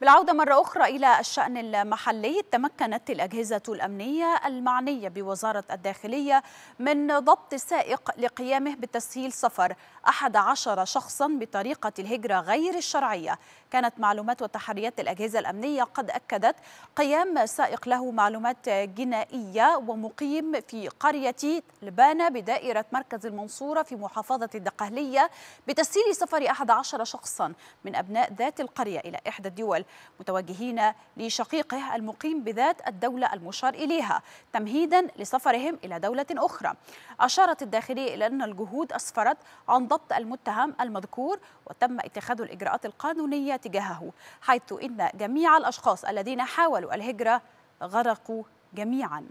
بالعودة مرة أخرى إلى الشأن المحلي تمكنت الأجهزة الأمنية المعنية بوزارة الداخلية من ضبط سائق لقيامه بتسهيل سفر 11 شخصا بطريقة الهجرة غير الشرعية كانت معلومات وتحريات الأجهزة الأمنية قد أكدت قيام سائق له معلومات جنائية ومقيم في قرية لبانة بدائرة مركز المنصورة في محافظة الدقهلية بتسهيل سفر 11 شخصا من أبناء ذات القرية إلى إحدى الدول متوجهين لشقيقه المقيم بذات الدولة المشار إليها تمهيدا لسفرهم إلى دولة أخرى أشارت الداخلية إلى أن الجهود أسفرت عن ضبط المتهم المذكور وتم اتخاذ الإجراءات القانونية تجاهه حيث إن جميع الأشخاص الذين حاولوا الهجرة غرقوا جميعاً